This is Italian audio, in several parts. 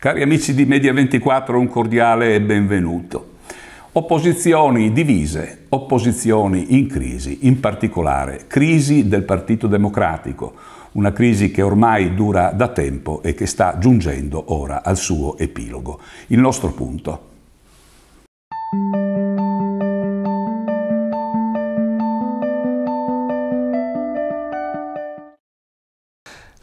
Cari amici di Media24, un cordiale benvenuto. Opposizioni divise, opposizioni in crisi, in particolare crisi del Partito Democratico, una crisi che ormai dura da tempo e che sta giungendo ora al suo epilogo. Il nostro punto.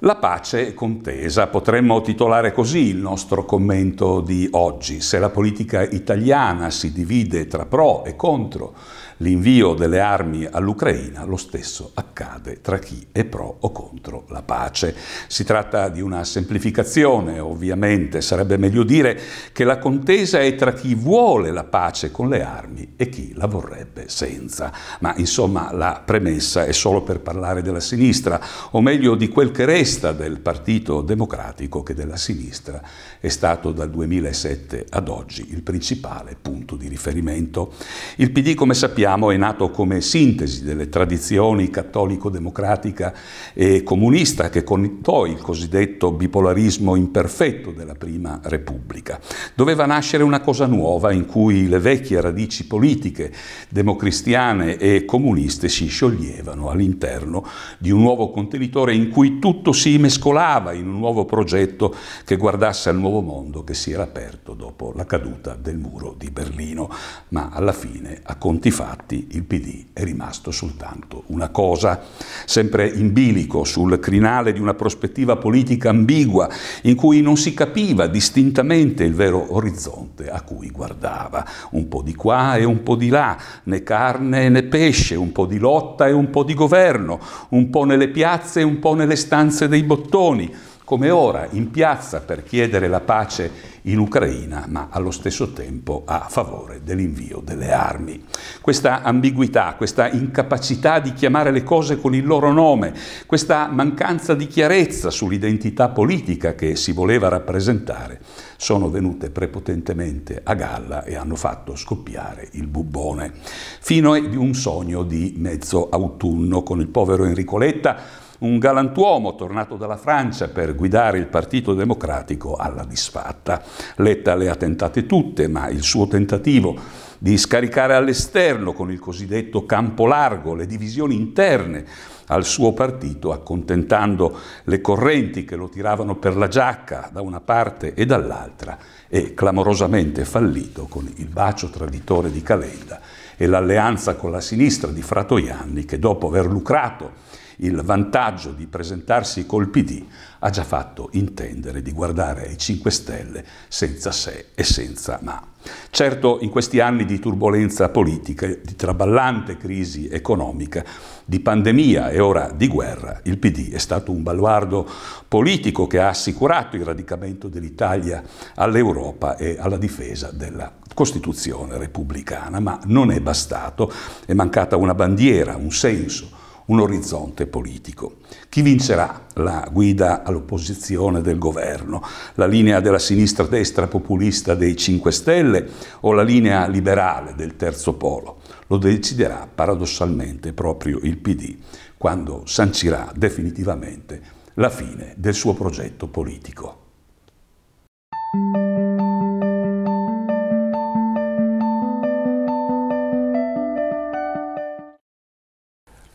La pace è contesa, potremmo titolare così il nostro commento di oggi. Se la politica italiana si divide tra pro e contro l'invio delle armi all'Ucraina, lo stesso accade tra chi è pro o contro la pace. Si tratta di una semplificazione, ovviamente, sarebbe meglio dire che la contesa è tra chi vuole la pace con le armi e chi la vorrebbe senza. Ma insomma la premessa è solo per parlare della sinistra, o meglio di quel che resta leghista del Partito Democratico che della sinistra è stato dal 2007 ad oggi il principale punto di riferimento. Il PD, come sappiamo, è nato come sintesi delle tradizioni cattolico-democratica e comunista che connotò il cosiddetto bipolarismo imperfetto della Prima Repubblica. Doveva nascere una cosa nuova in cui le vecchie radici politiche democristiane e comuniste si scioglievano all'interno di un nuovo contenitore in cui tutto si si mescolava in un nuovo progetto che guardasse al nuovo mondo che si era aperto dopo la caduta del muro di Berlino. Ma alla fine, a conti fatti, il PD è rimasto soltanto una cosa, sempre in bilico sul crinale di una prospettiva politica ambigua in cui non si capiva distintamente il vero orizzonte a cui guardava, un po' di qua e un po' di là, né carne né pesce, un po' di lotta e un po' di governo, un po' nelle piazze e un po' nelle stanze fosse dei bottoni, come ora, in piazza per chiedere la pace in Ucraina, ma allo stesso tempo a favore dell'invio delle armi. Questa ambiguità, questa incapacità di chiamare le cose con il loro nome, questa mancanza di chiarezza sull'identità politica che si voleva rappresentare, sono venute prepotentemente a galla e hanno fatto scoppiare il bubbone. Fino a un sogno di mezzo autunno con il povero Enrico Letta, un galantuomo tornato dalla Francia per guidare il Partito Democratico alla disfatta. Letta le ha tentate tutte, ma il suo tentativo di scaricare all'esterno con il cosiddetto campo largo le divisioni interne al suo partito, accontentando le correnti che lo tiravano per la giacca da una parte e dall'altra, è clamorosamente fallito con il bacio traditore di Calenda e l'alleanza con la sinistra di Fratoianni che dopo aver lucrato il vantaggio di presentarsi col PD ha già fatto intendere di guardare ai 5 Stelle senza se e senza ma. Certo, in questi anni di turbolenza politica, di traballante crisi economica, di pandemia e ora di guerra, il PD è stato un baluardo politico che ha assicurato il radicamento dell'Italia all'Europa e alla difesa della Costituzione repubblicana, ma non è bastato, è mancata una bandiera, un senso, un orizzonte politico. Chi vincerà la guida all'opposizione del governo? La linea della sinistra-destra populista dei 5 Stelle o la linea liberale del terzo polo? Lo deciderà paradossalmente proprio il PD quando sancirà definitivamente la fine del suo progetto politico.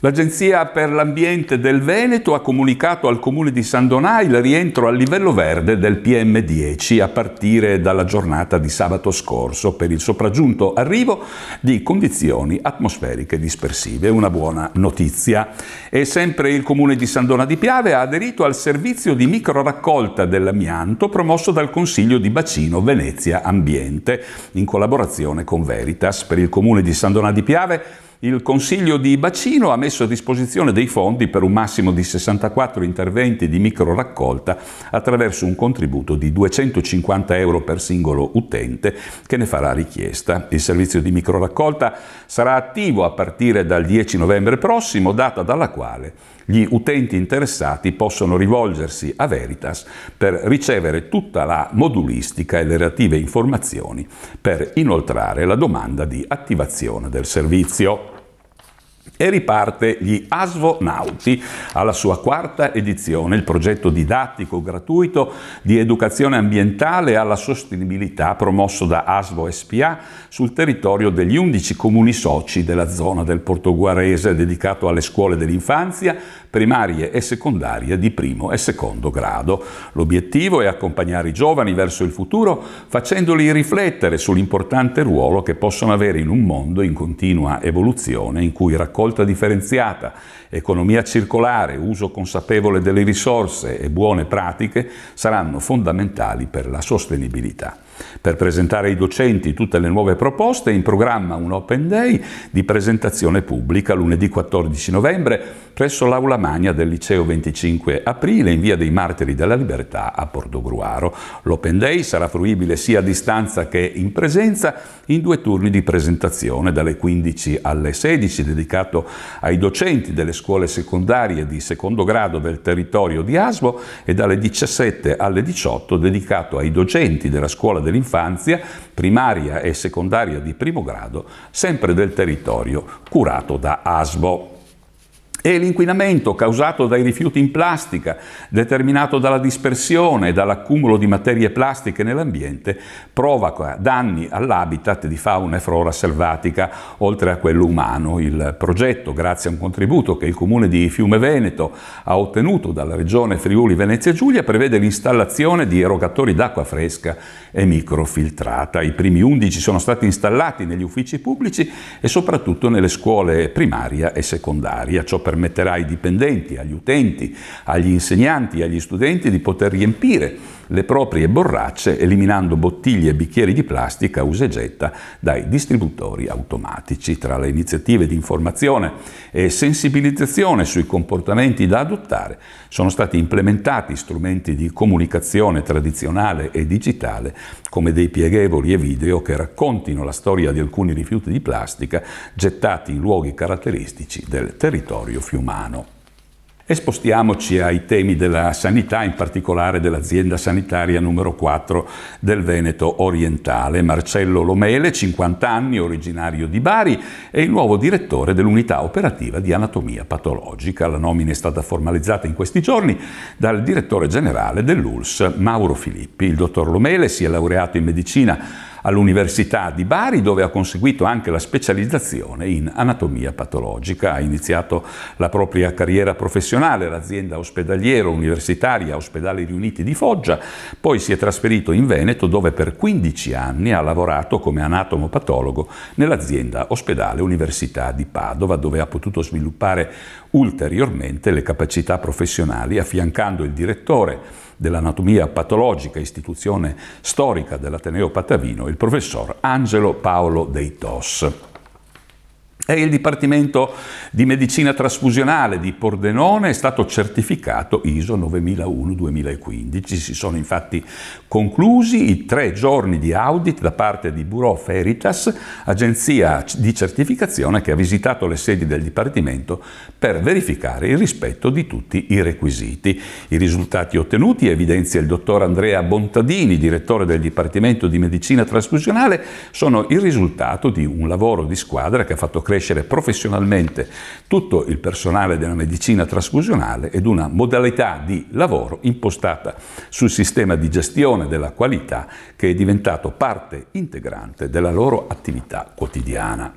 L'Agenzia per l'Ambiente del Veneto ha comunicato al Comune di San Donà il rientro al livello verde del PM10 a partire dalla giornata di sabato scorso per il sopraggiunto arrivo di condizioni atmosferiche dispersive. Una buona notizia. E sempre il Comune di San Donà di Piave ha aderito al servizio di micro raccolta dell'amianto promosso dal Consiglio di Bacino Venezia Ambiente in collaborazione con Veritas. Per il Comune di San Donà di Piave il Consiglio di Bacino ha messo a disposizione dei fondi per un massimo di 64 interventi di micro raccolta attraverso un contributo di 250 euro per singolo utente che ne farà richiesta. Il servizio di micro raccolta sarà attivo a partire dal 10 novembre prossimo, data dalla quale gli utenti interessati possono rivolgersi a Veritas per ricevere tutta la modulistica e le relative informazioni per inoltrare la domanda di attivazione del servizio. E riparte gli Asvonauti alla sua quarta edizione, il progetto didattico gratuito di educazione ambientale alla sostenibilità promosso da Asvo SPA sul territorio degli 11 comuni soci della zona del Portoguarese dedicato alle scuole dell'infanzia, primarie e secondarie di primo e secondo grado. L'obiettivo è accompagnare i giovani verso il futuro facendoli riflettere sull'importante ruolo che possono avere in un mondo in continua evoluzione in cui raccontano raccolta differenziata, economia circolare, uso consapevole delle risorse e buone pratiche saranno fondamentali per la sostenibilità. Per presentare ai docenti tutte le nuove proposte è in programma un Open Day di presentazione pubblica lunedì 14 novembre presso l'Aula Magna del Liceo 25 aprile in via dei Martiri della Libertà a Portogruaro. L'Open Day sarà fruibile sia a distanza che in presenza in due turni di presentazione dalle 15 alle 16 dedicato ai docenti delle scuole secondarie di secondo grado del territorio di Asbo e dalle 17 alle 18 dedicato ai docenti della scuola del dell'infanzia, primaria e secondaria di primo grado, sempre del territorio curato da ASBO e l'inquinamento causato dai rifiuti in plastica, determinato dalla dispersione e dall'accumulo di materie plastiche nell'ambiente, provoca danni all'habitat di fauna e flora selvatica, oltre a quello umano. Il progetto, grazie a un contributo che il Comune di Fiume Veneto ha ottenuto dalla Regione Friuli Venezia Giulia, prevede l'installazione di erogatori d'acqua fresca e microfiltrata. I primi 11 sono stati installati negli uffici pubblici e soprattutto nelle scuole primaria e secondaria. Ciò per permetterà ai dipendenti, agli utenti, agli insegnanti, agli studenti di poter riempire le proprie borracce eliminando bottiglie e bicchieri di plastica usa e getta dai distributori automatici. Tra le iniziative di informazione e sensibilizzazione sui comportamenti da adottare sono stati implementati strumenti di comunicazione tradizionale e digitale come dei pieghevoli e video che raccontino la storia di alcuni rifiuti di plastica gettati in luoghi caratteristici del territorio fiumano. E spostiamoci ai temi della sanità, in particolare dell'azienda sanitaria numero 4 del Veneto orientale. Marcello Lomele, 50 anni, originario di Bari, è il nuovo direttore dell'unità operativa di anatomia patologica. La nomina è stata formalizzata in questi giorni dal direttore generale dell'ULS, Mauro Filippi. Il dottor Lomele si è laureato in medicina all'Università di Bari dove ha conseguito anche la specializzazione in anatomia patologica. Ha iniziato la propria carriera professionale all'azienda ospedaliera universitaria Ospedali Riuniti di Foggia, poi si è trasferito in Veneto dove per 15 anni ha lavorato come anatomo patologo nell'azienda ospedale Università di Padova dove ha potuto sviluppare ulteriormente le capacità professionali, affiancando il direttore dell'anatomia patologica, istituzione storica dell'Ateneo Patavino, il professor Angelo Paolo Deitos e il Dipartimento di Medicina Trasfusionale di Pordenone è stato certificato ISO 9001-2015. Si sono infatti conclusi i tre giorni di audit da parte di Bureau Veritas, agenzia di certificazione che ha visitato le sedi del Dipartimento per verificare il rispetto di tutti i requisiti. I risultati ottenuti evidenzia il dottor Andrea Bontadini, direttore del Dipartimento di Medicina Trasfusionale, sono il risultato di un lavoro di squadra che ha fatto crescere crescere professionalmente tutto il personale della medicina trasfusionale ed una modalità di lavoro impostata sul sistema di gestione della qualità che è diventato parte integrante della loro attività quotidiana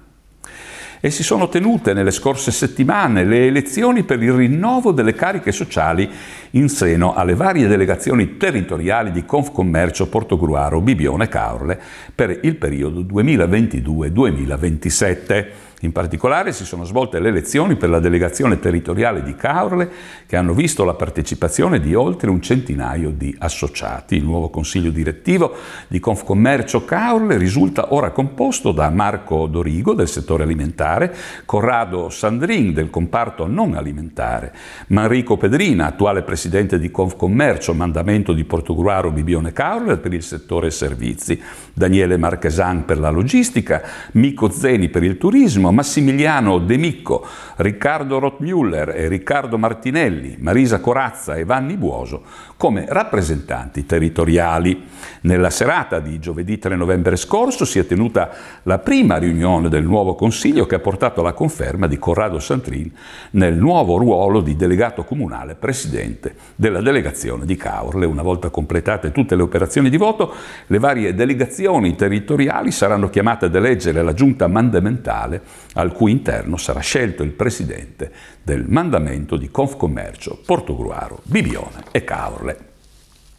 e si sono tenute nelle scorse settimane le elezioni per il rinnovo delle cariche sociali in seno alle varie delegazioni territoriali di Confcommercio Portogruaro, Bibione e Caorle per il periodo 2022-2027. In particolare si sono svolte le elezioni per la delegazione territoriale di Caorle che hanno visto la partecipazione di oltre un centinaio di associati. Il nuovo consiglio direttivo di Confcommercio Caorle risulta ora composto da Marco Dorigo del settore alimentare, Corrado Sandrin del comparto non alimentare, Manrico Pedrina, attuale presidente di Confcommercio, mandamento di Portogruaro Bibione Caorle per il settore servizi, Daniele Marchesan per la logistica, Mico Zeni per il turismo, Massimiliano De Micco, Riccardo Rottmüller e Riccardo Martinelli, Marisa Corazza e Vanni Buoso come rappresentanti territoriali. Nella serata di giovedì 3 novembre scorso si è tenuta la prima riunione del nuovo Consiglio che ha portato alla conferma di Corrado Santrin nel nuovo ruolo di delegato comunale presidente della delegazione di Caorle. Una volta completate tutte le operazioni di voto, le varie delegazioni territoriali saranno chiamate ad eleggere la giunta mandamentale al cui interno sarà scelto il presidente del mandamento di Confcommercio Portogruaro, Bibione e Caorle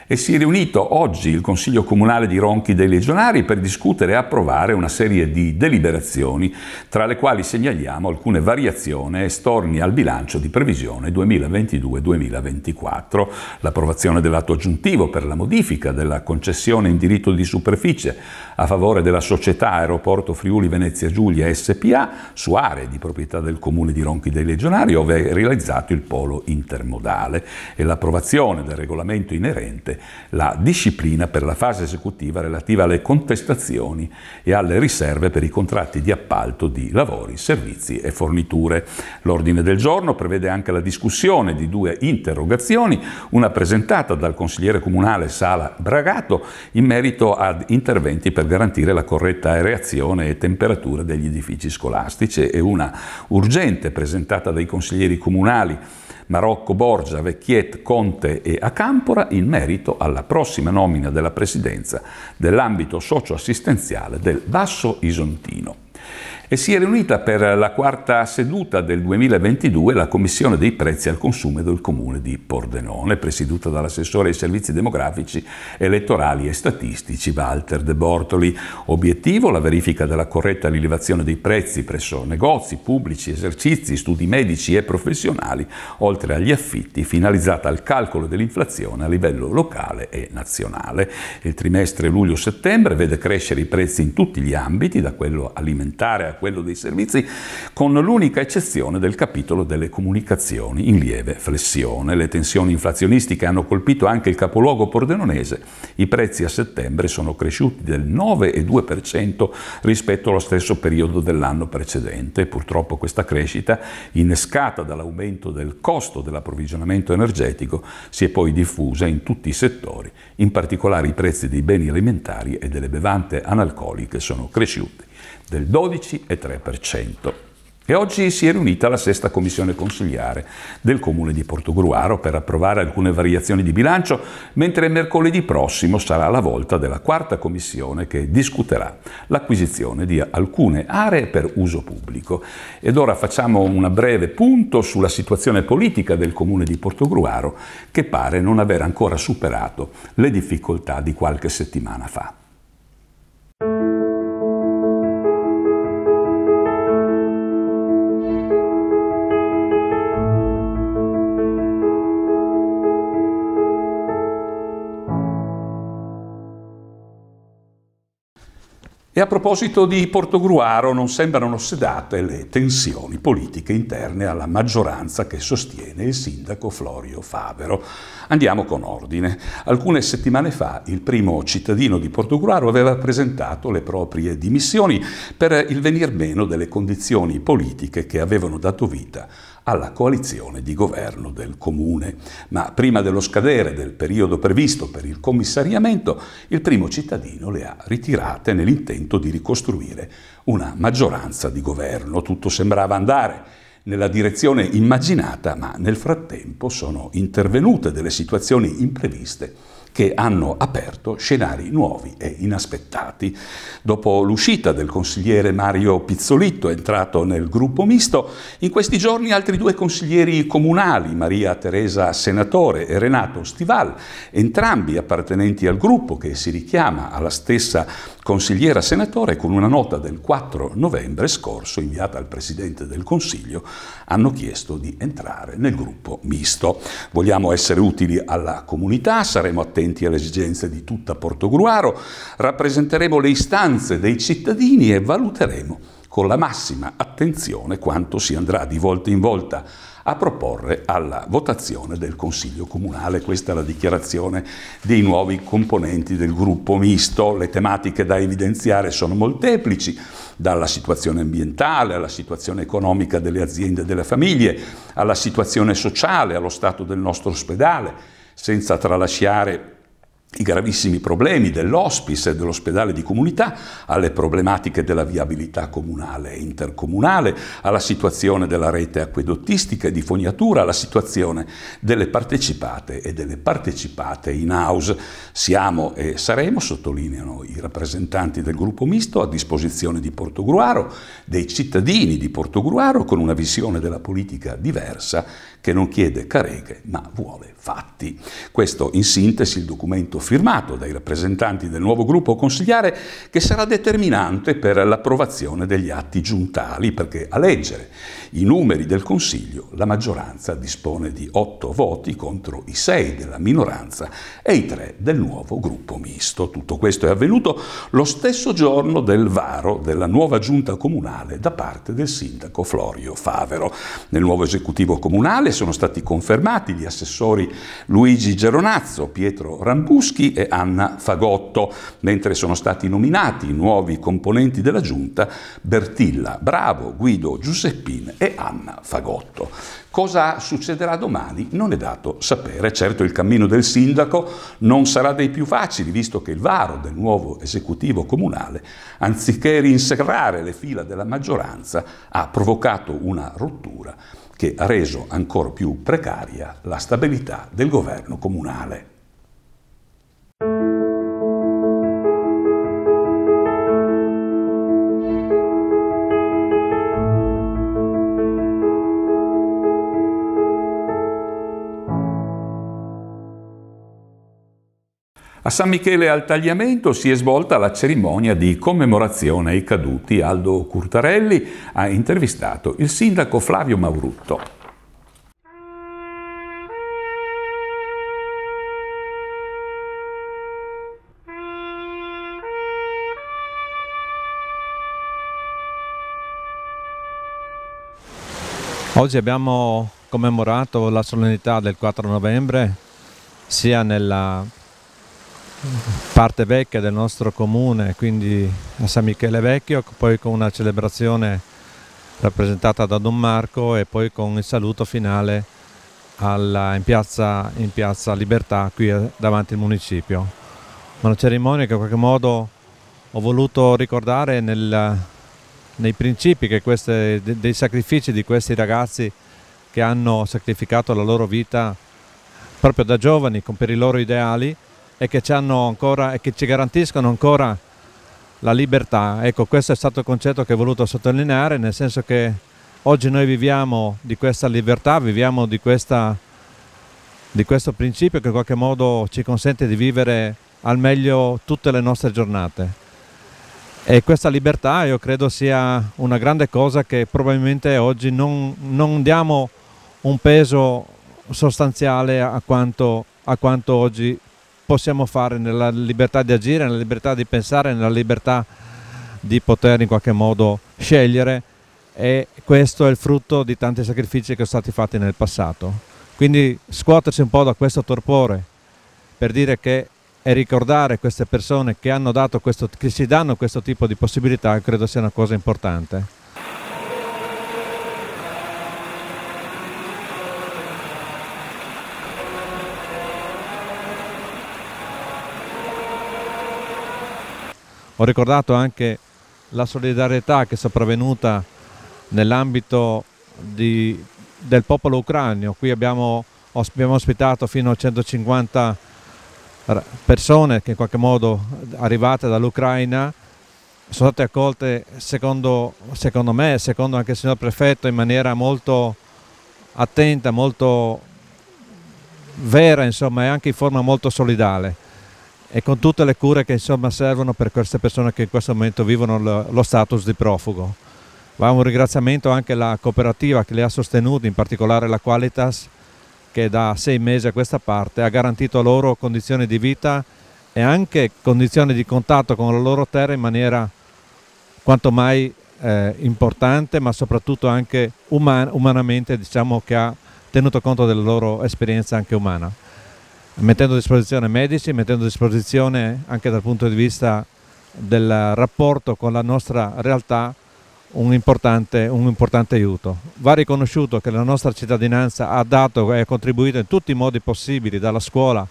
e si è riunito oggi il Consiglio Comunale di Ronchi dei Legionari per discutere e approvare una serie di deliberazioni, tra le quali segnaliamo alcune variazioni e storni al bilancio di previsione 2022-2024, l'approvazione dell'atto aggiuntivo per la modifica della concessione in diritto di superficie a favore della società Aeroporto Friuli Venezia Giulia SPA su aree di proprietà del Comune di Ronchi dei Legionari, dove è realizzato il polo intermodale, e l'approvazione del regolamento inerente vigente la disciplina per la fase esecutiva relativa alle contestazioni e alle riserve per i contratti di appalto di lavori, servizi e forniture. L'ordine del giorno prevede anche la discussione di due interrogazioni, una presentata dal consigliere comunale Sala Bragato in merito ad interventi per garantire la corretta aereazione e temperatura degli edifici scolastici e una urgente presentata dai consiglieri comunali Marocco, Borgia, Vecchiet, Conte e Acampora in merito alla prossima nomina della presidenza dell'ambito socioassistenziale del Basso Isontino e si è riunita per la quarta seduta del 2022 la Commissione dei prezzi al consumo del Comune di Pordenone, presieduta dall'assessore ai servizi demografici, elettorali e statistici Walter De Bortoli. Obiettivo la verifica della corretta rilevazione dei prezzi presso negozi pubblici, esercizi, studi medici e professionali, oltre agli affitti, finalizzata al calcolo dell'inflazione a livello locale e nazionale. Il trimestre luglio-settembre vede crescere i prezzi in tutti gli ambiti, da quello alimentare a quello dei servizi, con l'unica eccezione del capitolo delle comunicazioni in lieve flessione. Le tensioni inflazionistiche hanno colpito anche il capoluogo pordenonese. I prezzi a settembre sono cresciuti del 9,2% rispetto allo stesso periodo dell'anno precedente. Purtroppo questa crescita, innescata dall'aumento del costo dell'approvvigionamento energetico, si è poi diffusa in tutti i settori, in particolare i prezzi dei beni alimentari e delle bevande analcoliche sono cresciuti del 12 10,3%. E oggi si è riunita la sesta commissione consigliare del comune di Portogruaro per approvare alcune variazioni di bilancio, mentre mercoledì prossimo sarà la volta della quarta commissione che discuterà l'acquisizione di alcune aree per uso pubblico. Ed ora facciamo un breve punto sulla situazione politica del comune di Portogruaro che pare non aver ancora superato le difficoltà di qualche settimana fa. E a proposito di Portogruaro, non sembrano sedate le tensioni politiche interne alla maggioranza che sostiene il sindaco Florio Favero. Andiamo con ordine. Alcune settimane fa il primo cittadino di Portogruaro aveva presentato le proprie dimissioni per il venir meno delle condizioni politiche che avevano dato vita alla coalizione di governo del comune. Ma prima dello scadere del periodo previsto per il commissariamento, il primo cittadino le ha ritirate nell'intento di ricostruire una maggioranza di governo. Tutto sembrava andare nella direzione immaginata, ma nel frattempo sono intervenute delle situazioni impreviste che hanno aperto scenari nuovi e inaspettati. Dopo l'uscita del consigliere Mario Pizzolitto, entrato nel gruppo misto, in questi giorni altri due consiglieri comunali, Maria Teresa Senatore e Renato Stival, entrambi appartenenti al gruppo che si richiama alla stessa consigliera senatore, con una nota del 4 novembre scorso inviata al Presidente del Consiglio, hanno chiesto di entrare nel gruppo misto. Vogliamo essere utili alla comunità, saremo attenti attenti alle esigenze di tutta Portogruaro, rappresenteremo le istanze dei cittadini e valuteremo con la massima attenzione quanto si andrà di volta in volta a proporre alla votazione del Consiglio Comunale. Questa è la dichiarazione dei nuovi componenti del gruppo misto. Le tematiche da evidenziare sono molteplici, dalla situazione ambientale alla situazione economica delle aziende e delle famiglie, alla situazione sociale, allo stato del nostro ospedale, senza tralasciare i gravissimi problemi dell'ospice e dell'ospedale di comunità, alle problematiche della viabilità comunale e intercomunale, alla situazione della rete acquedottistica e di fognatura, alla situazione delle partecipate e delle partecipate in house. Siamo e saremo, sottolineano i rappresentanti del gruppo misto, a disposizione di Portogruaro, dei cittadini di Portogruaro con una visione della politica diversa che non chiede careghe ma vuole fatti. Questo in sintesi il documento firmato dai rappresentanti del nuovo gruppo consigliare che sarà determinante per l'approvazione degli atti giuntali perché a leggere i numeri del Consiglio la maggioranza dispone di otto voti contro i sei della minoranza e i tre del nuovo gruppo misto. Tutto questo è avvenuto lo stesso giorno del varo della nuova giunta comunale da parte del sindaco Florio Favero. Nel nuovo esecutivo comunale sono stati confermati gli assessori Luigi Geronazzo, Pietro Rambuschi e Anna Fagotto, mentre sono stati nominati i nuovi componenti della giunta Bertilla Bravo, Guido Giuseppin e Anna Fagotto. Cosa succederà domani non è dato sapere. Certo il cammino del sindaco non sarà dei più facili, visto che il varo del nuovo esecutivo comunale, anziché rinserrare le fila della maggioranza, ha provocato una rottura che ha reso ancora più precaria la stabilità del governo comunale. A San Michele al Tagliamento si è svolta la cerimonia di commemorazione ai caduti. Aldo Curtarelli ha intervistato il sindaco Flavio Maurutto. Oggi abbiamo commemorato la solennità del 4 novembre sia nella parte vecchia del nostro comune, quindi a San Michele Vecchio, poi con una celebrazione rappresentata da Don Marco e poi con il saluto finale alla, in, piazza, in, piazza, Libertà qui eh, davanti al municipio. una cerimonia che in qualche modo ho voluto ricordare nel, nei principi queste, dei sacrifici di questi ragazzi che hanno sacrificato la loro vita proprio da giovani per i loro ideali e che ci, ancora, e che ci garantiscono ancora la libertà. Ecco, questo è stato il concetto che ho voluto sottolineare, nel senso che oggi noi viviamo di questa libertà, viviamo di, questa, di questo principio che in qualche modo ci consente di vivere al meglio tutte le nostre giornate. E questa libertà io credo sia una grande cosa che probabilmente oggi non, non diamo un peso sostanziale a quanto, a quanto oggi possiamo fare nella libertà di agire, nella libertà di pensare, nella libertà di poter in qualche modo scegliere e questo è il frutto di tanti sacrifici che sono stati fatti nel passato. Quindi scuotersi un po' da questo torpore per dire che e ricordare queste persone che, questo, che si danno questo tipo di possibilità credo sia una cosa importante. Ho ricordato anche la solidarietà che è sopravvenuta nell'ambito del popolo ucraino. Qui abbiamo, abbiamo, ospitato fino a 150 persone che in qualche modo arrivate dall'Ucraina sono state accolte secondo, secondo me e secondo anche il signor prefetto in maniera molto attenta, molto vera insomma e anche in forma molto solidale e con tutte le cure che insomma servono per queste persone che in questo momento vivono lo, lo status di profugo. Va un ringraziamento anche alla cooperativa che le ha sostenute, in particolare la Qualitas, che da sei mesi a questa parte ha garantito loro condizioni di vita e anche condizioni di contatto con la loro terra in maniera quanto mai eh, importante, ma soprattutto anche uman umanamente, diciamo che ha tenuto conto della loro esperienza anche umana mettendo a disposizione medici, mettendo a disposizione anche dal punto di vista del rapporto con la nostra realtà un importante, un importante, aiuto. Va riconosciuto che la nostra cittadinanza ha dato e ha contribuito in tutti i modi possibili, dalla scuola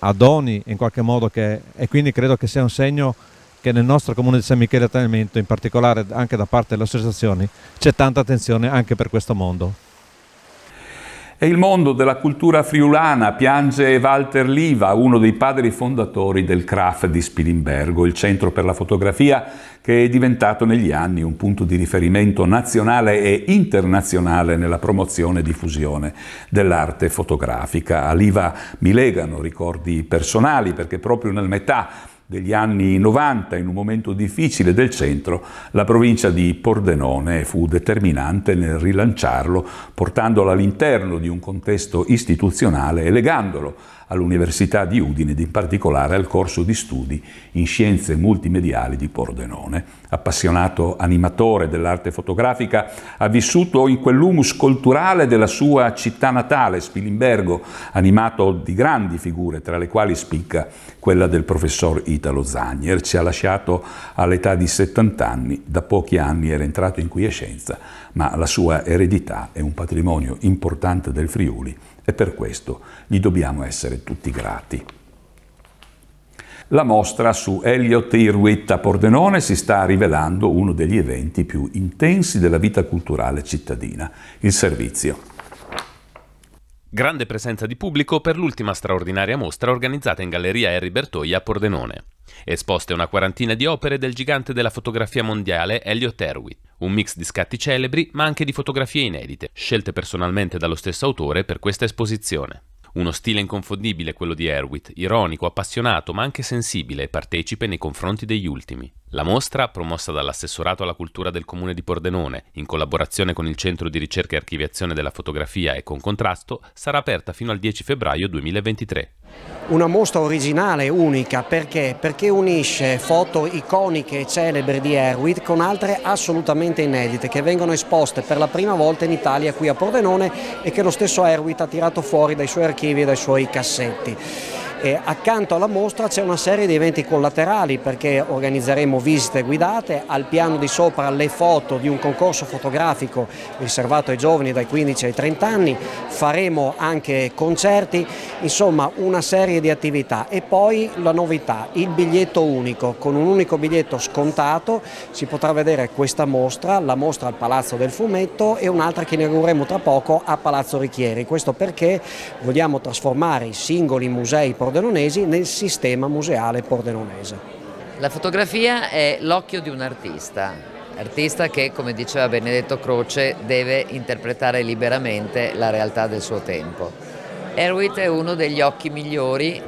a doni in qualche modo, che, e quindi credo che sia un segno che nel nostro comune di San Michele Tenimento, in particolare anche da parte delle associazioni, c'è tanta attenzione anche per questo mondo. E il mondo della cultura friulana piange Walter Liva, uno dei padri fondatori del CRAF di Spilimbergo, il centro per la fotografia che è diventato negli anni un punto di riferimento nazionale e internazionale nella promozione e diffusione dell'arte fotografica. A Liva mi legano ricordi personali perché proprio nel metà degli anni 90, in un momento difficile del centro, la provincia di Pordenone fu determinante nel rilanciarlo, portandolo all'interno di un contesto istituzionale e legandolo all'Università di Udine ed in particolare al corso di studi in scienze multimediali di Pordenone. Appassionato animatore dell'arte fotografica, ha vissuto in quell'humus culturale della sua città natale, Spilimbergo, animato di grandi figure, tra le quali spicca quella del professor I vita lo Zagner, ci ha lasciato all'età di 70 anni, da pochi anni era entrato in quiescenza, ma la sua eredità è un patrimonio importante del Friuli e per questo gli dobbiamo essere tutti grati. La mostra su Elliot Irwitt a Pordenone si sta rivelando uno degli eventi più intensi della vita culturale cittadina, il servizio. Grande presenza di pubblico per l'ultima straordinaria mostra organizzata in Galleria Harry Bertoia a Pordenone. Esposte una quarantina di opere del gigante della fotografia mondiale Elliot Erwitt, un mix di scatti celebri ma anche di fotografie inedite, scelte personalmente dallo stesso autore per questa esposizione. Uno stile inconfondibile quello di Erwitt, ironico, appassionato ma anche sensibile e partecipe nei confronti degli ultimi. La mostra, promossa dall'assessorato alla cultura del comune di Pordenone, in collaborazione con il Centro di ricerca e archiviazione della fotografia e con contrasto, sarà aperta fino al 10 febbraio 2023. Una mostra originale, unica, perché? Perché unisce foto iconiche e celebri di Erwit con altre assolutamente inedite che vengono esposte per la prima volta in Italia qui a Pordenone e che lo stesso Erwit ha tirato fuori dai suoi archivi e dai suoi cassetti. E accanto alla mostra c'è una serie di eventi collaterali perché organizzeremo visite guidate, al piano di sopra le foto di un concorso fotografico riservato ai giovani dai 15 ai 30 anni, faremo anche concerti, insomma una serie di attività e poi la novità, il biglietto unico, con un unico biglietto scontato si potrà vedere questa mostra, la mostra al Palazzo del Fumetto e un'altra che inaugureremo tra poco a Palazzo Richieri, questo perché vogliamo trasformare i singoli musei pordenonesi nel sistema museale pordenonese. La fotografia è l'occhio di un artista, artista che come diceva Benedetto Croce deve interpretare liberamente la realtà del suo tempo. Erwitt è uno degli occhi migliori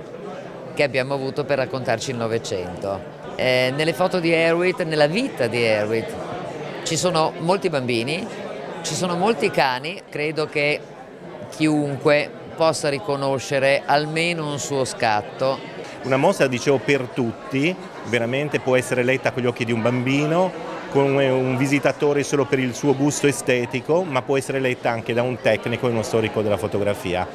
che abbiamo avuto per raccontarci il Novecento. Eh, nelle foto di Erwitt, nella vita di Erwitt, ci sono molti bambini, ci sono molti cani, credo che chiunque possa riconoscere almeno un suo scatto. Una mostra, dicevo, per tutti, veramente può essere letta con gli occhi di un bambino, con un visitatore solo per il suo gusto estetico, ma può essere letta anche da un tecnico e uno storico della fotografia.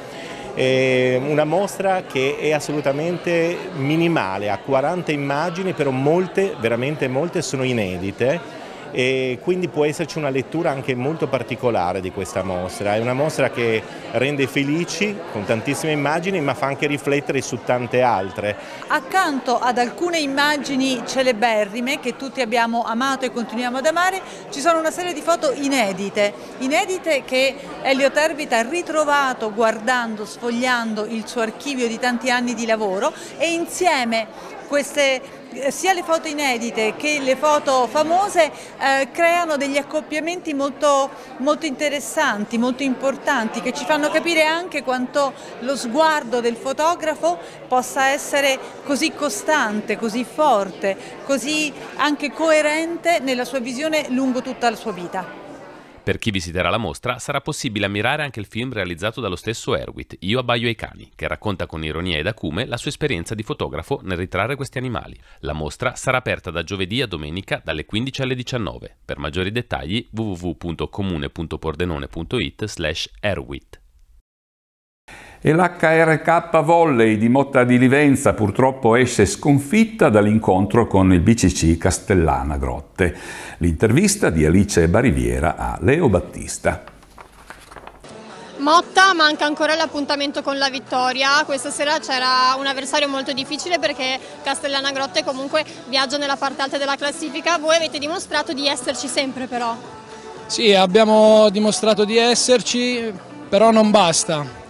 È ehm, una mostra che è assolutamente minimale, ha 40 immagini, però molte, veramente molte sono inedite e quindi può esserci una lettura anche molto particolare di questa mostra. È una mostra che rende felici con tantissime immagini ma fa anche riflettere su tante altre. Accanto ad alcune immagini celeberrime che tutti abbiamo amato e continuiamo ad amare ci sono una serie di foto inedite, inedite che Elio Terbita ha ritrovato guardando, sfogliando il suo archivio di tanti anni di lavoro e insieme queste eh, sia le foto inedite che le foto famose eh, creano degli accoppiamenti molto, molto, interessanti, molto importanti, che ci fanno capire anche quanto lo sguardo del fotografo possa essere così costante, così forte, così anche coerente nella sua visione lungo tutta la sua vita. Per chi visiterà la mostra sarà possibile ammirare anche il film realizzato dallo stesso Erwitt, Io abbaio ai cani, che racconta con ironia ed acume la sua esperienza di fotografo nel ritrarre questi animali. La mostra sarà aperta da giovedì a domenica dalle 15 alle 19. Per maggiori dettagli www.comune.pordenone.it slash erwit e l'HRK Volley di Motta di Livenza purtroppo esce sconfitta dall'incontro con il BCC Castellana Grotte. L'intervista di Alice Bariviera a Leo Battista. Motta manca ancora l'appuntamento con la vittoria, questa sera c'era un avversario molto difficile perché Castellana Grotte comunque viaggia nella parte alta della classifica, voi avete dimostrato di esserci sempre però. Sì, abbiamo dimostrato di esserci, però non basta,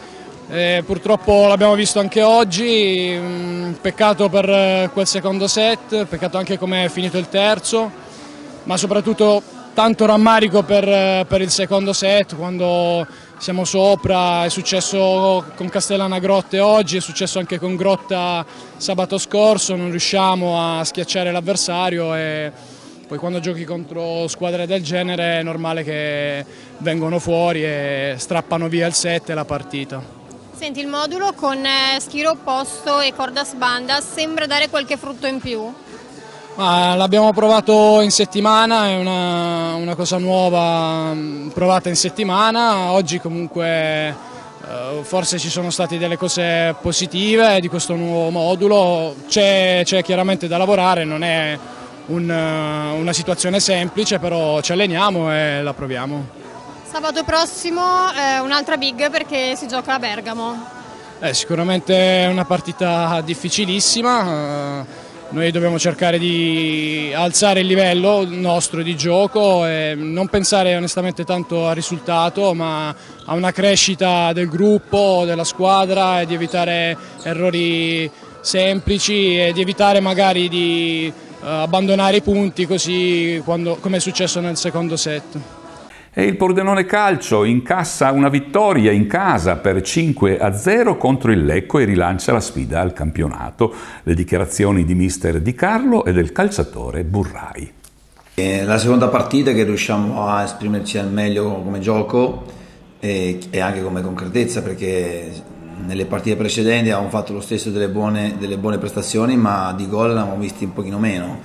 eh, purtroppo l'abbiamo visto anche oggi, mm, peccato per eh, quel secondo set, peccato anche come è finito il terzo, ma soprattutto tanto rammarico per, eh, per, il secondo set, quando siamo sopra, è successo con Castellana Grotte oggi, è successo anche con Grotta sabato scorso, non riusciamo a schiacciare l'avversario e poi quando giochi contro squadre del genere è normale che vengono fuori e strappano via il set e la partita. Senti, il modulo con eh, schiro opposto e corda sbanda sembra dare qualche frutto in più? L'abbiamo provato in settimana, è una, una, cosa nuova mm, provata in settimana, oggi comunque eh, forse ci sono state delle cose positive di questo nuovo modulo, c'è chiaramente da lavorare, non è un, eh, una situazione semplice, però ci alleniamo e la proviamo. Sabato prossimo eh, un'altra big perché si gioca a Bergamo. Eh, sicuramente è una partita difficilissima, eh, noi dobbiamo cercare di alzare il livello nostro di gioco e non pensare onestamente tanto al risultato ma a una crescita del gruppo, della squadra e di evitare errori semplici e di evitare magari di eh, abbandonare i punti così quando, come è successo nel secondo set. E il Pordenone Calcio incassa una vittoria in casa per 5 a 0 contro il Lecco e rilancia la sfida al campionato. Le dichiarazioni di mister Di Carlo e del calciatore Burrai. È la seconda partita che riusciamo a esprimerci al meglio come gioco e, anche come concretezza perché nelle partite precedenti avevamo fatto lo stesso delle buone, delle buone prestazioni ma di gol ne avevamo visti un pochino meno.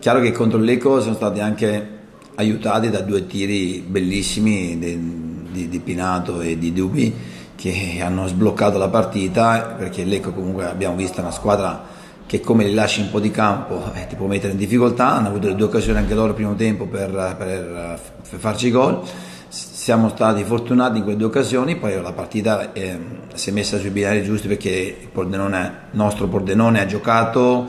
Chiaro che contro il Lecco sono stati anche aiutati da due tiri bellissimi di, di, di Pinato e di Dubi che hanno sbloccato la partita perché l'Ecco comunque abbiamo visto una squadra che come li lasci un po' di campo eh, ti può mettere in difficoltà, hanno avuto le due occasioni anche loro primo tempo per, per, per eh, farci gol, siamo stati fortunati in quelle due occasioni, poi la partita eh, si è messa sui binari giusti perché il Pordenone, nostro Pordenone ha giocato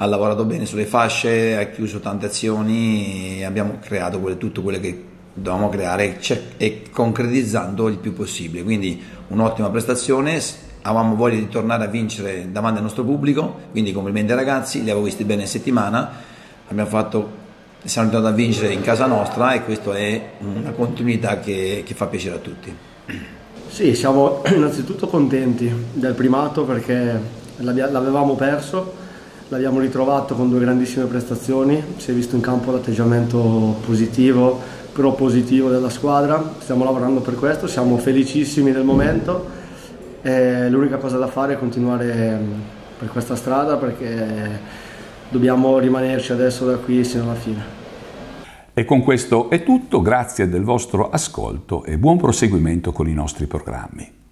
ha lavorato bene sulle fasce, ha chiuso tante azioni e abbiamo creato quelle, tutto quello che dovevamo creare cioè, e concretizzando il più possibile. Quindi un'ottima prestazione, avevamo voglia di tornare a vincere davanti al nostro pubblico, quindi complimenti ai ragazzi, li avevo visti bene in settimana, abbiamo fatto, siamo tornati a vincere in casa nostra e questa è una continuità che, che fa piacere a tutti. Sì, siamo innanzitutto contenti del primato perché l'avevamo perso L'abbiamo ritrovato con due grandissime prestazioni, si è visto in campo l'atteggiamento positivo, propositivo della squadra, stiamo lavorando per questo, siamo felicissimi del momento, l'unica cosa da fare è continuare mm, per questa strada perché dobbiamo rimanerci adesso da qui fino alla fine. E con questo è tutto, grazie del vostro ascolto e buon proseguimento con i nostri programmi.